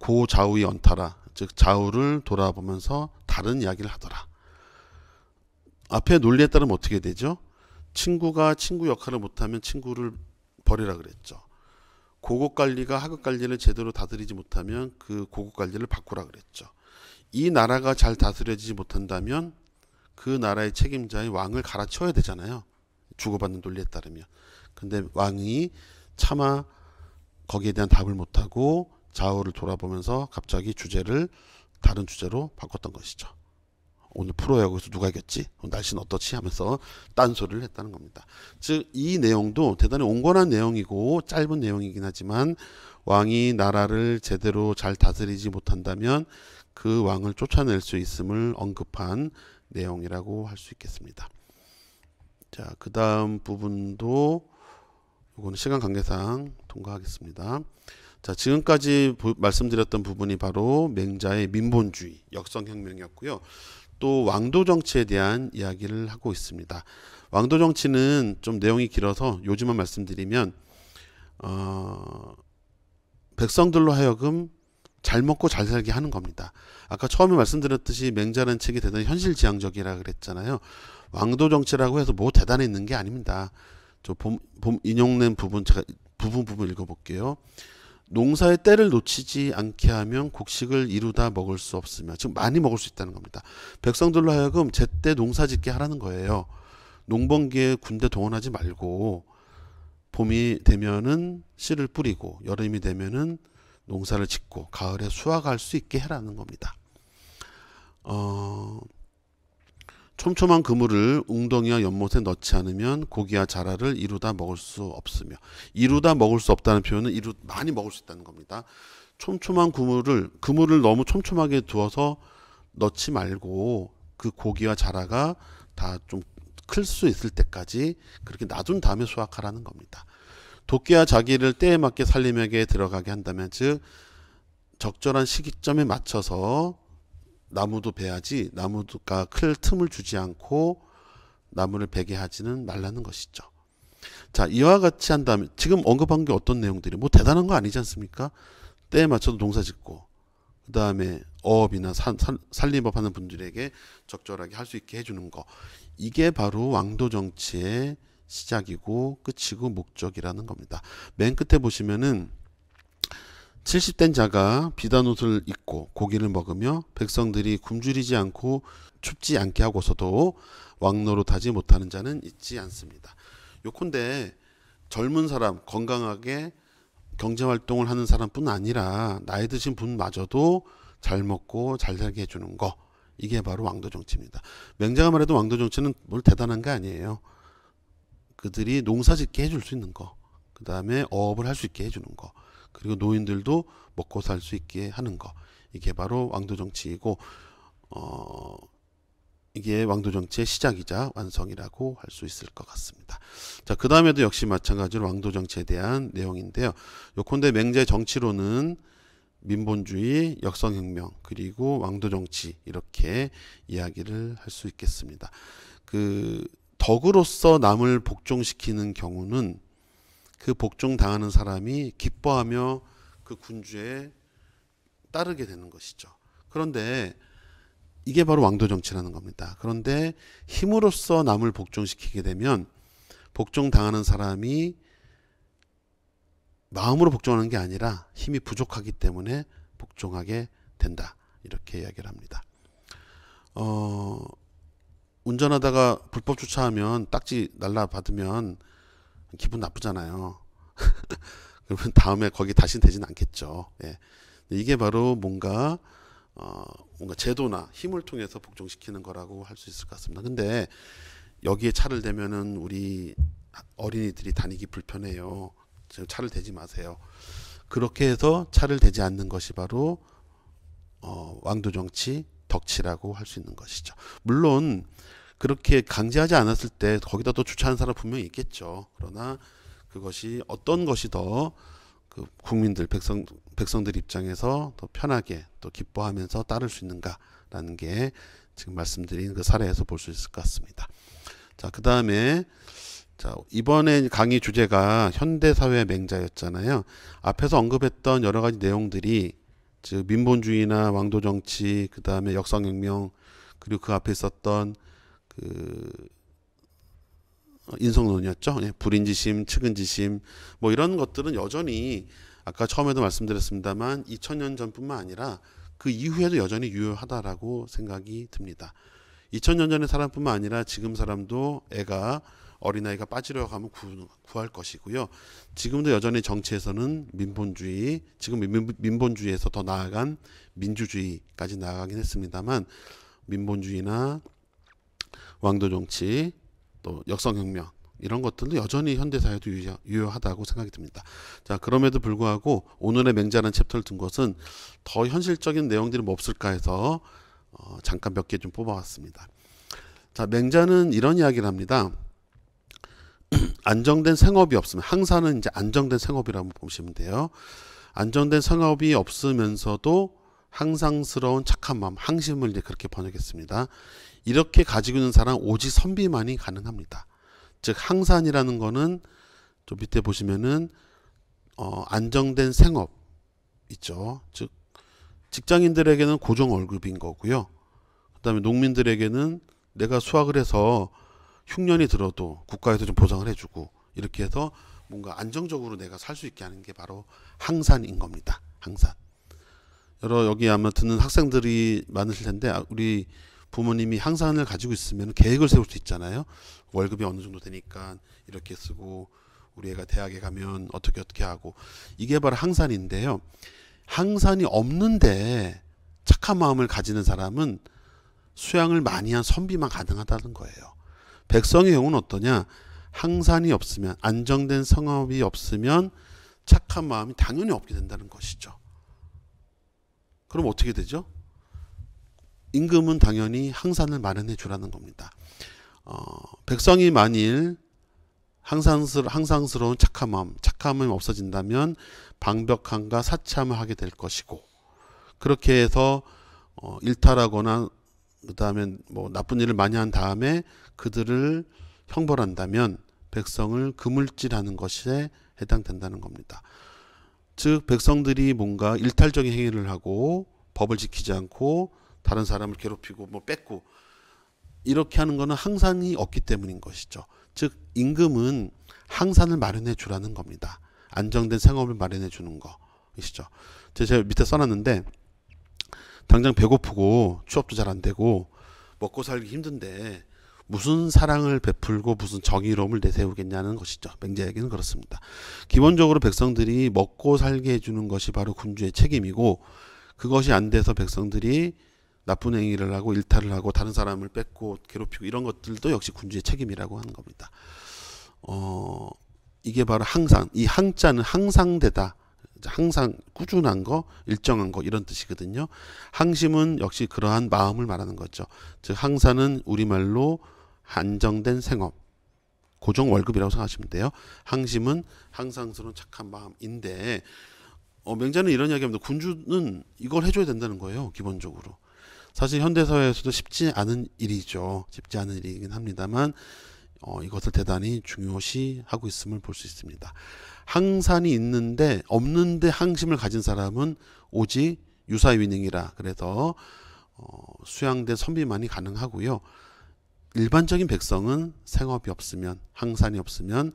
고좌우의 연타라 즉 좌우를 돌아보면서 다른 이야기를 하더라. 앞에 논리에 따르면 어떻게 되죠? 친구가 친구 역할을 못하면 친구를 버리라 그랬죠. 고급 관리가 하급 관리를 제대로 다스리지 못하면 그 고급 관리를 바꾸라 그랬죠. 이 나라가 잘 다스려지지 못한다면 그 나라의 책임자의 왕을 갈아치워야 되잖아요. 주고받는 논리에 따르면. 근데 왕이 차마 거기에 대한 답을 못하고 좌우를 돌아보면서 갑자기 주제를 다른 주제로 바꿨던 것이죠. 오늘 프로야구에서 누가 이겼지? 날씨는 어떻지? 하면서 딴소리를 했다는 겁니다. 즉, 이 내용도 대단히 온건한 내용이고 짧은 내용이긴 하지만 왕이 나라를 제대로 잘 다스리지 못한다면 그 왕을 쫓아낼 수 있음을 언급한 내용이라고 할 수 있겠습니다. 자, 그 다음 부분도 이건 시간 관계상 통과하겠습니다. 자, 지금까지 부, 말씀드렸던 부분이 바로 맹자의 민본주의, 역성혁명이었고요. 또 왕도 정치에 대한 이야기를 하고 있습니다. 왕도 정치는 좀 내용이 길어서 요즘만 말씀드리면 어, 백성들로 하여금 잘 먹고 잘 살게 하는 겁니다. 아까 처음에 말씀드렸듯이 맹자라는 책이 대단히 현실지향적이라 그랬잖아요. 왕도 정치라고 해서 뭐대단해있는게 아닙니다. 저 봄, 봄 인용된 부분 제가 부분 부분 읽어볼게요. 농사의 때를 놓치지 않게 하면 곡식을 이루다 먹을 수 없으며 지금 많이 먹을 수 있다는 겁니다. 백성들로 하여금 제때 농사 짓게 하라는 거예요. 농번기에 군대 동원하지 말고 봄이 되면은 씨를 뿌리고 여름이 되면은 농사를 짓고 가을에 수확할 수 있게 해라는 겁니다. 어, 촘촘한 그물을 웅덩이와 연못에 넣지 않으면 고기와 자라를 이루다 먹을 수 없으며 이루다 먹을 수 없다는 표현은 이루 많이 먹을 수 있다는 겁니다. 촘촘한 그물을 그물을 너무 촘촘하게 두어서 넣지 말고 그 고기와 자라가 다 좀 클 수 있을 때까지 그렇게 놔둔 다음에 수확하라는 겁니다. 도끼와 자기를 때에 맞게 살림에게 들어가게 한다면 즉 적절한 시기점에 맞춰서 나무도 베야지 나무가 클 틈을 주지 않고 나무를 베게 하지는 말라는 것이죠. 자 이와 같이 한다면 지금 언급한 게 어떤 내용들이 뭐 대단한 거 아니지 않습니까? 때에 맞춰서 농사 짓고 그 다음에 어업이나 산, 산, 산림업 하는 분들에게 적절하게 할 수 있게 해주는 거 이게 바로 왕도 정치의 시작이고 끝이고 목적이라는 겁니다. 맨 끝에 보시면은 70된 자가 비단 옷을 입고 고기를 먹으며 백성들이 굶주리지 않고 춥지 않게 하고서도 왕노로 다지 못하는 자는 있지 않습니다. 요컨대 젊은 사람 건강하게 경제 활동을 하는 사람뿐 아니라 나이 드신 분마저도 잘 먹고 잘 살게 해주는 거 이게 바로 왕도 정치입니다. 맹자가 말해도 왕도 정치는 뭘 대단한 게 아니에요. 그들이 농사짓게 해줄 수 있는 거, 그 다음에 어업을 할 수 있게 해주는 거, 그리고 노인들도 먹고 살 수 있게 하는 거, 이게 바로 왕도 정치이고, 어, 이게 왕도 정치의 시작이자 완성이라고 할 수 있을 것 같습니다. 자, 그 다음에도 역시 마찬가지로 왕도 정치에 대한 내용인데요. 요컨대 맹제 정치로는 민본주의, 역성혁명, 그리고 왕도 정치 이렇게 이야기를 할 수 있겠습니다. 그 덕으로서 남을 복종시키는 경우는 그 복종당하는 사람이 기뻐하며 그 군주에 따르게 되는 것이죠. 그런데 이게 바로 왕도 정치라는 겁니다. 그런데 힘으로써 남을 복종시키게 되면 복종당하는 사람이 마음으로 복종하는 게 아니라 힘이 부족하기 때문에 복종하게 된다. 이렇게 이야기를 합니다. 어, 운전하다가 불법 주차하면 딱지 날라 받으면 기분 나쁘잖아요. [laughs] 그러면 다음에 거기 다시 되진 않겠죠. 예. 이게 바로 뭔가 어, 뭔가 제도나 힘을 통해서 복종시키는 거라고 할 수 있을 것 같습니다. 근데 여기에 차를 대면은 우리 어린이들이 다니기 불편해요. 지금 차를 대지 마세요. 그렇게 해서 차를 대지 않는 것이 바로 어, 왕도 정치 덕치라고 할 수 있는 것이죠. 물론 그렇게 강제하지 않았을 때 거기다 또 주차하는 사람 분명히 있겠죠. 그러나 그것이 어떤 것이 더그 국민들 백성 백성들 입장에서 더 편하게 또 기뻐하면서 따를 수 있는가라는 게 지금 말씀드린 그 사례에서 볼 수 있을 것 같습니다. 자, 그 다음에, 자, 이번에 강의 주제가 현대사회 맹자였잖아요. 앞에서 언급했던 여러 가지 내용들이 즉 민본주의나 왕도 정치 그다음에 역성혁명 그리고 그 앞에 있었던 그 인성론이었죠. 예, 불인지심, 측은지심 뭐 이런 것들은 여전히 아까 처음에도 말씀드렸습니다만 2000년 전뿐만 아니라 그 이후에도 여전히 유효하다라고 생각이 듭니다. 2000년 전의 사람뿐만 아니라 지금 사람도 애가 어린아이가 빠지려고 하면 구, 할 것이고요. 지금도 여전히 정치에서는 민본주의, 지금 민, 본주의에서더 나아간 민주주의까지 나아가긴 했습니다만 민본주의나 왕도 정치, 또 역성혁명 이런 것들은 여전히 현대사회도 유효하다고 생각이 듭니다. 자, 그럼에도 불구하고 오늘의 맹자는 챕터를 둔 것은 더 현실적인 내용들이 뭐 없을까 해서 어, 잠깐 몇 개 좀 뽑아왔습니다. 자, 맹자는 이런 이야기를 합니다. 안정된 생업이 없으면 항사는 이제 안정된 생업이라고 보시면 돼요. 안정된 생업이 없으면서도 항상스러운 착한 마음, 항심을 이제 그렇게 번역했습니다. 이렇게 가지고 있는 사람 오직 선비만이 가능합니다. 즉 항산이라는 거는 좀 밑에 보시면은 어, 안정된 생업 있죠. 즉 직장인들에게는 고정 월급인 거고요. 그다음에 농민들에게는 내가 수확을 해서 흉년이 들어도 국가에서 좀 보상을 해주고 이렇게 해서 뭔가 안정적으로 내가 살 수 있게 하는 게 바로 항산인 겁니다. 항산. 여러 여기 아마 듣는 학생들이 많으실 텐데 아, 우리 부모님이 항산을 가지고 있으면 계획을 세울 수 있잖아요. 월급이 어느 정도 되니까 이렇게 쓰고 우리 애가 대학에 가면 어떻게 어떻게 하고 이게 바로 항산인데요. 항산이 없는데 착한 마음을 가지는 사람은 수양을 많이 한 선비만 가능하다는 거예요. 백성의 경우는 어떠냐? 항산이 없으면 안정된 성업이 없으면 착한 마음이 당연히 없게 된다는 것이죠. 그럼 어떻게 되죠? 임금은 당연히 항산을 마련해 주라는 겁니다. 어, 백성이 만일 항상스러, 항상스러운 착한 마음, 착함이 없어진다면 방벽함과 사참을 하게 될 것이고 그렇게 해서 어, 일탈하거나 그다음에 뭐 나쁜 일을 많이 한 다음에 그들을 형벌한다면 백성을 그물질하는 것에 해당된다는 겁니다. 즉 백성들이 뭔가 일탈적인 행위를 하고 법을 지키지 않고 다른 사람을 괴롭히고 뭐 뺏고 이렇게 하는 것은 항산이 없기 때문인 것이죠. 즉 임금은 항산을 마련해 주라는 겁니다. 안정된 생업을 마련해 주는 것이죠. 제가 밑에 써놨는데 당장 배고프고 취업도 잘 안 되고 먹고 살기 힘든데 무슨 사랑을 베풀고 무슨 정의로움을 내세우겠냐는 것이죠. 맹자에게는 그렇습니다. 기본적으로 백성들이 먹고 살게 해주는 것이 바로 군주의 책임이고 그것이 안 돼서 백성들이 나쁜 행위를 하고 일탈을 하고 다른 사람을 뺏고 괴롭히고 이런 것들도 역시 군주의 책임이라고 하는 겁니다. 어, 이게 바로 항상 이 항자는 항상되다. 항상 꾸준한 거, 일정한 거 이런 뜻이거든요. 항심은 역시 그러한 마음을 말하는 거죠. 즉 항사는 우리말로 한정된 생업, 고정 월급이라고 생각하시면 돼요. 항심은 항상스러운 착한 마음인데 어, 맹자는 이런 이야기합니다. 군주는 이걸 해줘야 된다는 거예요. 기본적으로. 사실 현대 사회에서도 쉽지 않은 일이죠. 쉽지 않은 일이긴 합니다만 어, 이것을 대단히 중요시하고 있음을 볼 수 있습니다. 항산이 있는데 없는데 항심을 가진 사람은 오직 유사위능이라 그래서 어, 수양대 선비만이 가능하고요. 일반적인 백성은 생업이 없으면 항산이 없으면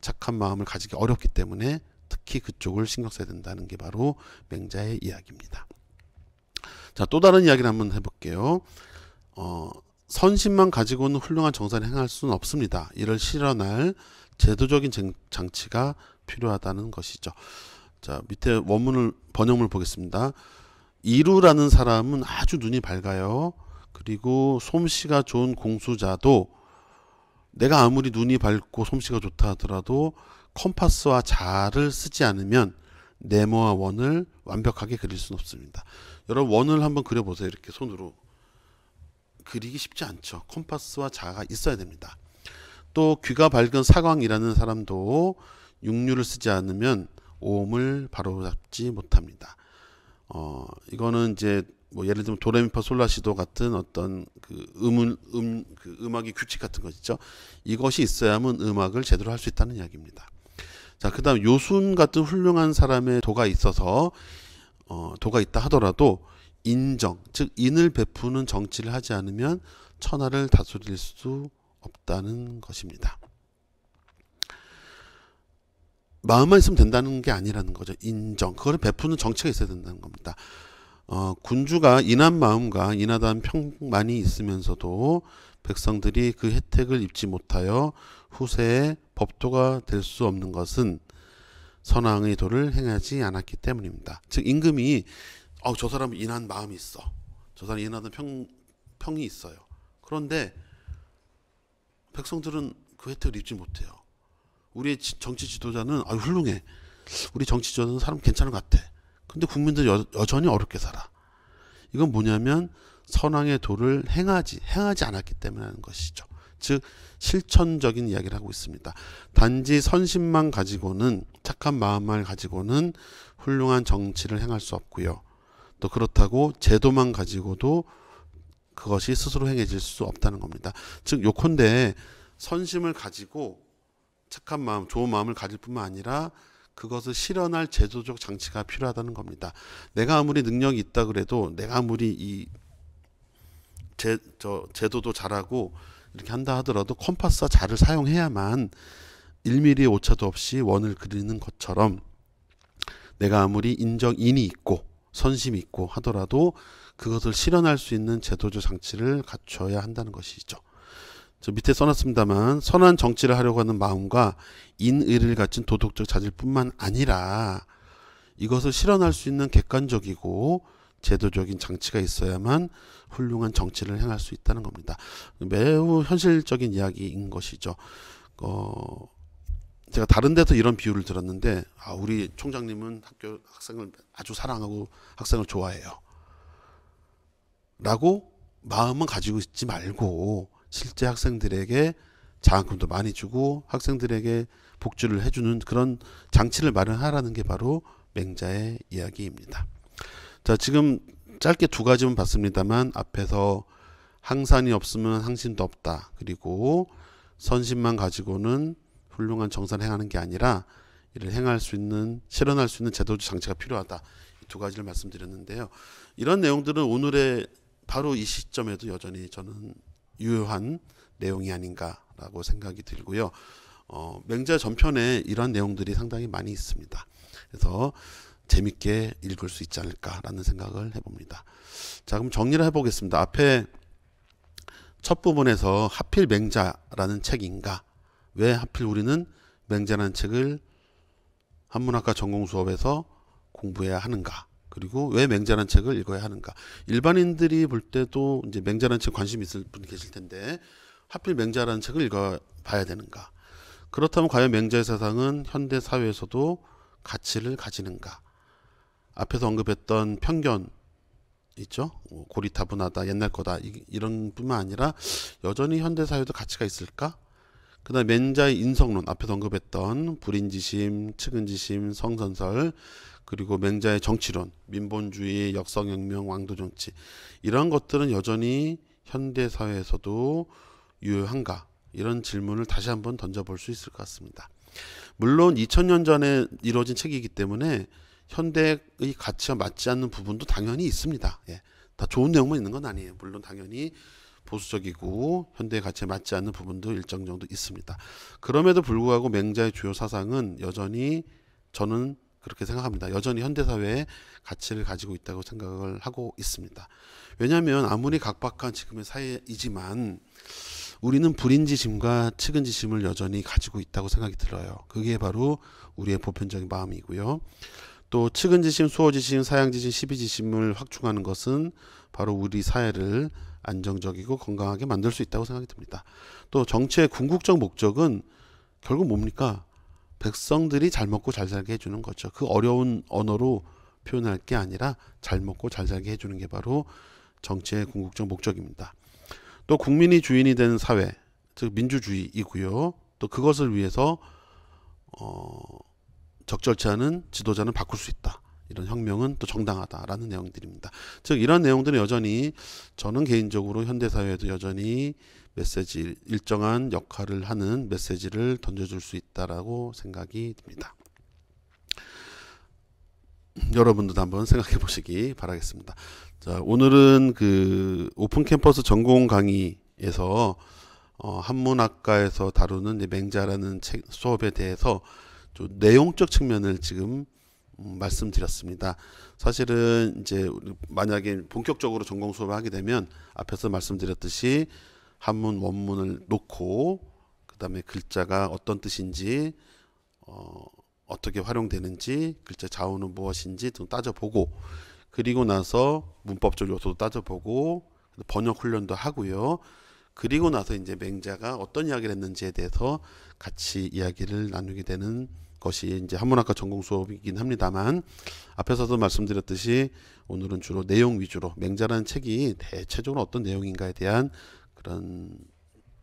착한 마음을 가지기 어렵기 때문에 특히 그쪽을 신경 써야 된다는 게 바로 맹자의 이야기입니다. 자, 또 다른 이야기를 한번 해볼게요. 어, 선심만 가지고는 훌륭한 정산을 행할 수는 없습니다. 이를 실현할 제도적인 장치가 필요하다는 것이죠. 자, 밑에 원문을 번역을 보겠습니다. 이루라는 사람은 아주 눈이 밝아요. 그리고 솜씨가 좋은 공수자도 내가 아무리 눈이 밝고 솜씨가 좋다 하더라도 컴파스와 자를 쓰지 않으면 네모와 원을 완벽하게 그릴 수는 없습니다. 여러분 원을 한번 그려보세요. 이렇게 손으로 그리기 쉽지 않죠. 컴파스와 자가 있어야 됩니다. 또 귀가 밝은 사광이라는 사람도 육류를 쓰지 않으면 오음을 바로잡지 못합니다. 어, 이거는 이제 뭐 예를 들면 도레미파 솔라시도 같은 어떤 그 음은 음그 음악의 규칙 같은 것이죠. 이것이 있어야만 음악을 제대로 할 수 있다는 이야기입니다. 자, 그다음 요순 같은 훌륭한 사람의 도가 있어서 어, 도가 있다 하더라도 인정, 즉 인을 베푸는 정치를 하지 않으면 천하를 다스릴 수 없다는 것입니다. 마음만 있으면 된다는 게 아니라는 거죠. 인정. 그걸 베푸는 정체가 있어야 된다는 겁니다. 어, 군주가 인한 마음과 인하다한 평만이 있으면서도 백성들이 그 혜택을 입지 못하여 후세에 법도가 될 수 없는 것은 선왕의 도를 행하지 않았기 때문입니다. 즉 임금이 어, 저사람 인한 마음이 있어. 저사람 인하다한 평, 평이 있어요. 그런데 백성들은 그 혜택을 입지 못해요. 우리의 정치 지도자는 아 훌륭해. 우리 정치 지도자는 사람 괜찮은 것 같아. 근데 국민들 여, 여전히 어렵게 살아. 이건 뭐냐면 선왕의 도를 행하지 행하지 않았기 때문이라는 것이죠. 즉 실천적인 이야기를 하고 있습니다. 단지 선심만 가지고는 착한 마음만 가지고는 훌륭한 정치를 행할 수 없고요. 또 그렇다고 제도만 가지고도 그것이 스스로 행해질 수 없다는 겁니다. 즉 요컨대 선심을 가지고 착한 마음, 좋은 마음을 가질 뿐만 아니라 그것을 실현할 제도적 장치가 필요하다는 겁니다. 내가 아무리 능력이 있다 그래도 내가 아무리 이 제, 저, 제도도 잘하고 이렇게 한다 하더라도 컴파스와 자를 사용해야만 1mm 오차도 없이 원을 그리는 것처럼 내가 아무리 인정인이 있고 선심이 있고 하더라도 그것을 실현할 수 있는 제도적 장치를 갖춰야 한다는 것이죠. 저 밑에 써놨습니다만 선한 정치를 하려고 하는 마음과 인의를 갖춘 도덕적 자질뿐만 아니라 이것을 실현할 수 있는 객관적이고 제도적인 장치가 있어야만 훌륭한 정치를 행할 수 있다는 겁니다. 매우 현실적인 이야기인 것이죠. 어, 제가 다른 데서 이런 비유를 들었는데 아, 우리 총장님은 학교 학생을 아주 사랑하고 학생을 좋아해요. 라고 마음은 가지고 있지 말고 실제 학생들에게 장학금도 많이 주고 학생들에게 복지를 해주는 그런 장치를 마련하라는 게 바로 맹자의 이야기입니다. 자, 지금 짧게 두 가지만 봤습니다만 앞에서 항산이 없으면 항심도 없다. 그리고 선심만 가지고는 훌륭한 정산을 행하는 게 아니라 이를 행할 수 있는 실현할 수 있는 제도적 장치가 필요하다. 이두 가지를 말씀드렸는데요. 이런 내용들은 오늘의 바로 이 시점에도 여전히 저는 유효한 내용이 아닌가라고 생각이 들고요. 어, 맹자 전편에 이런 내용들이 상당히 많이 있습니다. 그래서 재밌게 읽을 수 있지 않을까라는 생각을 해봅니다. 자, 그럼 정리를 해보겠습니다. 앞에 첫 부분에서 하필 맹자라는 책인가? 왜 하필 우리는 맹자라는 책을 한문학과 전공 수업에서 공부해야 하는가? 그리고 왜 맹자란 책을 읽어야 하는가. 일반인들이 볼 때도 이제 맹자란 책 관심 있을 분 계실 텐데 하필 맹자란 책을 읽어 봐야 되는가. 그렇다면 과연 맹자의 사상은 현대 사회에서도 가치를 가지는가. 앞에서 언급했던 편견 있죠. 뭐 고리타분하다, 옛날 거다 이런 뿐만 아니라 여전히 현대 사회도 가치가 있을까? 그다음 맹자의 인성론 앞에서 언급했던 불인지심, 측은지심, 성선설 그리고 맹자의 정치론, 민본주의, 역성혁명, 왕도정치 이런 것들은 여전히 현대 사회에서도 유효한가 이런 질문을 다시 한번 던져볼 수 있을 것 같습니다. 물론 2000년 전에 이루어진 책이기 때문에 현대의 가치와 맞지 않는 부분도 당연히 있습니다. 예. 다 좋은 내용만 있는 건 아니에요. 물론 당연히 보수적이고 현대 의 가치에 맞지 않는 부분도 일정 정도 있습니다. 그럼에도 불구하고 맹자의 주요 사상은 여전히 저는 그렇게 생각합니다. 여전히 현대사회의 가치를 가지고 있다고 생각을 하고 있습니다. 왜냐하면 아무리 각박한 지금의 사회이지만 우리는 불인지심과 측은지심을 여전히 가지고 있다고 생각이 들어요. 그게 바로 우리의 보편적인 마음이고요. 또 측은지심, 수호지심, 사양지심, 시비지심을 확충하는 것은 바로 우리 사회를 안정적이고 건강하게 만들 수 있다고 생각이 듭니다. 또 정치의 궁극적 목적은 결국 뭡니까? 백성들이 잘 먹고 잘 살게 해주는 거죠. 그 어려운 언어로 표현할 게 아니라 잘 먹고 잘 살게 해주는 게 바로 정치의 궁극적 목적입니다. 또 국민이 주인이 되는 사회, 즉 민주주의이고요. 또 그것을 위해서 어, 적절치 않은 지도자는 바꿀 수 있다. 이런 혁명은 또 정당하다라는 내용들입니다. 즉 이런 내용들은 여전히 저는 개인적으로 현대 사회에도 여전히 메시지 일정한 역할을 하는 메시지를 던져줄 수 있다라고 생각이 듭니다. 여러분도 한번 생각해 보시기 바라겠습니다. 자, 오늘은 그 오픈 캠퍼스 전공 강의에서 어, 한문학과에서 다루는 맹자라는 책 수업에 대해서 좀 내용적 측면을 지금 음, 말씀드렸습니다. 사실은 이제 만약에 본격적으로 전공 수업을 하게 되면 앞에서 말씀드렸듯이 한문 원문을 놓고 그다음에 글자가 어떤 뜻인지 어, 어떻게 활용되는지 글자 자원은 무엇인지 좀 따져보고 그리고 나서 문법적 요소도 따져보고 번역 훈련도 하고요. 그리고 나서 이제 맹자가 어떤 이야기를 했는지에 대해서 같이 이야기를 나누게 되는 것이 이제 한문학과 전공 수업이긴 합니다만 앞에서도 말씀드렸듯이 오늘은 주로 내용 위주로 맹자라는 책이 대체적으로 어떤 내용인가에 대한 그런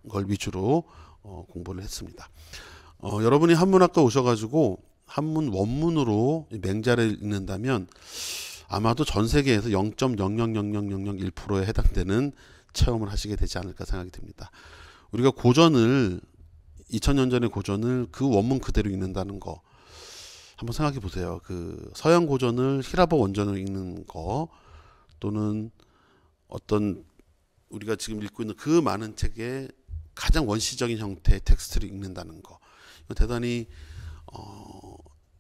걸 위주로 어, 공부를 했습니다. 어, 여러분이 한문학과 오셔가지고 한문 원문으로 맹자를 읽는다면 아마도 전 세계에서 0 0 0 0 0 1에 해당되는 체험을 하시게 되지 않을까 생각이 듭니다. 우리가 고전을 2000년 전의 고전을 그 원문 그대로 읽는다는 거 한번 생각해 보세요. 그 서양 고전을 히라보 원전으 읽는 거 또는 어떤 우리가 지금 읽고 있는 그 많은 책의 가장 원시적인 형태의 텍스트를 읽는다는 거 이거 대단히 어,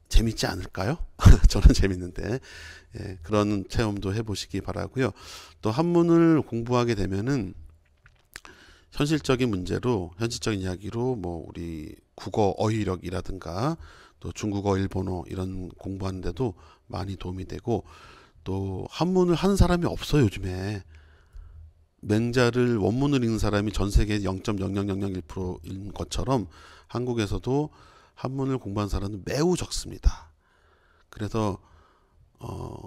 재밌지 않을까요? [laughs] 저는 재밌는데 예, 그런 체험도 해보시기 바라고요. 또 한문을 공부하게 되면은 현실적인 문제로 현실적인 이야기로 뭐 우리 국어 어휘력이라든가 또 중국어 일본어 이런 공부하는데도 많이 도움이 되고 또 한문을 하는 사람이 없어요 요즘에 맹자를 원문을 읽는 사람이 전 세계 0.0001%인 것처럼 한국에서도 한문을 공부한 사람은 매우 적습니다. 그래서 어,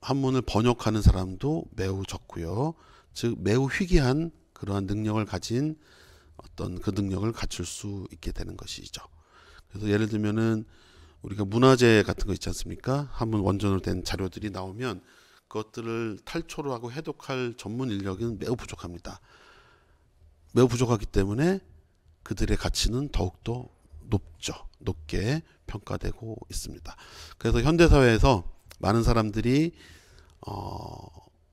한문을 번역하는 사람도 매우 적고요. 즉 매우 희귀한 그러한 능력을 가진 어떤 그 능력을 갖출 수 있게 되는 것이죠. 그래서 예를 들면은 우리가 문화재 같은 거 있지 않습니까? 한문 원전으로 된 자료들이 나오면 그것들을 탈출를하고 해독할 전문 인력은 매우 부족합니다. 매우 부족하기 때문에 그들의 가치는 더욱더 높죠. 높게 평가되고 있습니다. 그래서 현대사회에서 많은 사람들이 어,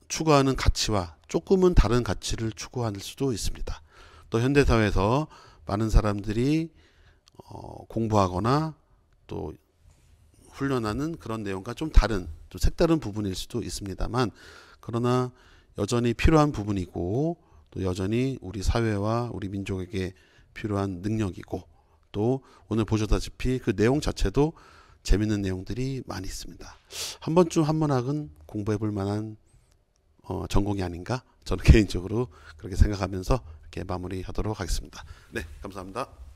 추구하는 가치와 조금은 다른 가치를 추구할 수도 있습니다. 또 현대사회에서 많은 사람들이 어, 공부하거나 또 훈련하는 그런 내용과 좀 다른 좀 색다른 부분일 수도 있습니다만 그러나 여전히 필요한 부분이고 또 여전히 우리 사회와 우리 민족에게 필요한 능력이고 또 오늘 보셨다시피 그 내용 자체도 재밌는 내용들이 많이 있습니다. 한 번쯤 한문학은 공부해 볼 만한 어, 전공이 아닌가 저는 [laughs] 개인적으로 그렇게 생각하면서 이렇게 마무리하도록 하겠습니다. 네, 감사합니다.